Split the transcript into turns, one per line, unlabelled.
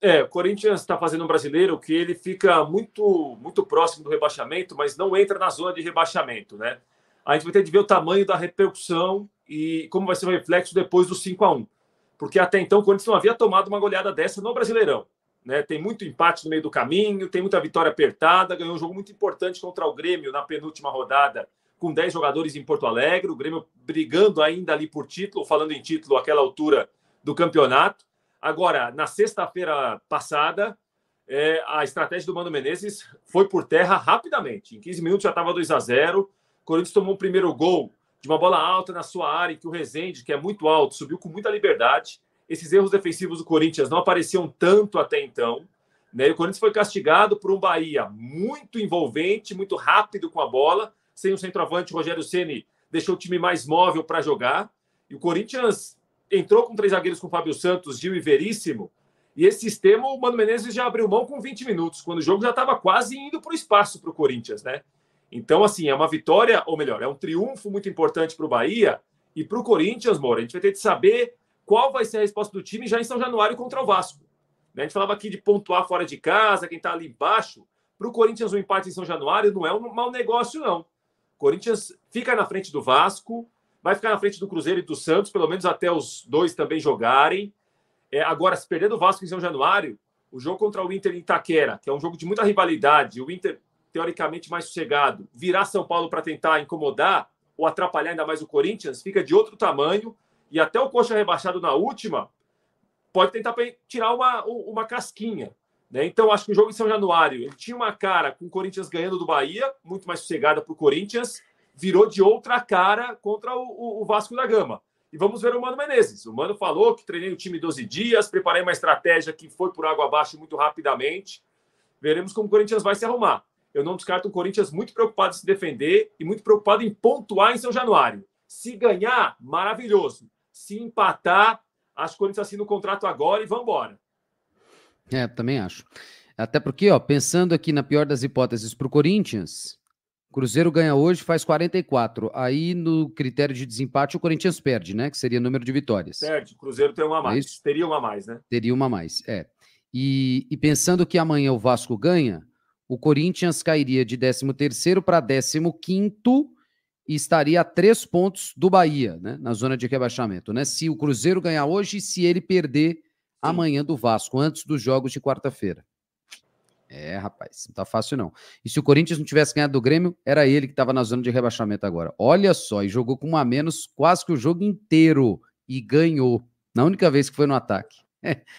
É, o Corinthians está fazendo um brasileiro que ele fica muito, muito próximo do rebaixamento, mas não entra na zona de rebaixamento, né? A gente vai ter de ver o tamanho da repercussão e como vai ser o reflexo depois do 5 a 1 Porque até então o Corinthians não havia tomado uma goleada dessa no Brasileirão. Né? Tem muito empate no meio do caminho, tem muita vitória apertada, ganhou um jogo muito importante contra o Grêmio na penúltima rodada, com 10 jogadores em Porto Alegre, o Grêmio brigando ainda ali por título, falando em título àquela altura do campeonato. Agora, na sexta-feira passada, é, a estratégia do Mano Menezes foi por terra rapidamente. Em 15 minutos já estava 2 a 0 O Corinthians tomou o primeiro gol de uma bola alta na sua área, em que o Rezende, que é muito alto, subiu com muita liberdade. Esses erros defensivos do Corinthians não apareciam tanto até então. Né? E o Corinthians foi castigado por um Bahia muito envolvente, muito rápido com a bola. Sem o centroavante, o Rogério Ceni deixou o time mais móvel para jogar. E o Corinthians entrou com três zagueiros com Fábio Santos, Gil e Veríssimo. E esse sistema o Mano Menezes já abriu mão com 20 minutos, quando o jogo já estava quase indo para o espaço para o Corinthians, né? Então, assim, é uma vitória, ou melhor, é um triunfo muito importante para o Bahia e para o Corinthians, Moura. A gente vai ter de saber qual vai ser a resposta do time já em São Januário contra o Vasco. Né? A gente falava aqui de pontuar fora de casa, quem está ali embaixo. Para o Corinthians, o um empate em São Januário não é um mau negócio, não. O Corinthians fica na frente do Vasco, vai ficar na frente do Cruzeiro e do Santos, pelo menos até os dois também jogarem. É, agora, se perder do Vasco em São Januário, o jogo contra o Inter em Itaquera, que é um jogo de muita rivalidade, o Inter teoricamente mais sossegado, virar São Paulo para tentar incomodar ou atrapalhar ainda mais o Corinthians, fica de outro tamanho. E até o Coxa rebaixado na última pode tentar tirar uma, uma casquinha. Né? Então, acho que o jogo em São Januário ele tinha uma cara com o Corinthians ganhando do Bahia, muito mais sossegada para o Corinthians virou de outra cara contra o, o, Vasco da Gama. E vamos ver o Mano Menezes. O Mano falou que treinei o time 12 dias, preparei uma estratégia que foi por água abaixo muito rapidamente. Veremos como o Corinthians vai se arrumar. Eu não descarto um Corinthians muito preocupado em se defender e muito preocupado em pontuar em seu Januário. Se ganhar, maravilhoso. Se empatar, acho que o Corinthians assina o contrato agora e vamos embora.
É, também acho. Até porque, ó, pensando aqui na pior das hipóteses para o Corinthians, Cruzeiro ganha hoje, faz 44. Aí, no critério de desempate, o Corinthians perde, né? Que seria número de vitórias. Perde.
O Cruzeiro tem uma a é mais. É Teria uma a mais, né?
Teria uma a mais, é. E, e, pensando que amanhã o Vasco ganha, o Corinthians cairia de 13º para 15º e estaria a três pontos do Bahia, né? Na zona de rebaixamento, né? Se o Cruzeiro ganhar hoje e se ele perder Sim. amanhã do Vasco, antes dos jogos de quarta-feira. É, rapaz, não tá fácil não. E se o Corinthians não tivesse ganhado do Grêmio, era ele que estava na zona de rebaixamento agora. Olha só, e jogou com um a menos quase que o jogo inteiro e ganhou. Na única vez que foi no ataque. É,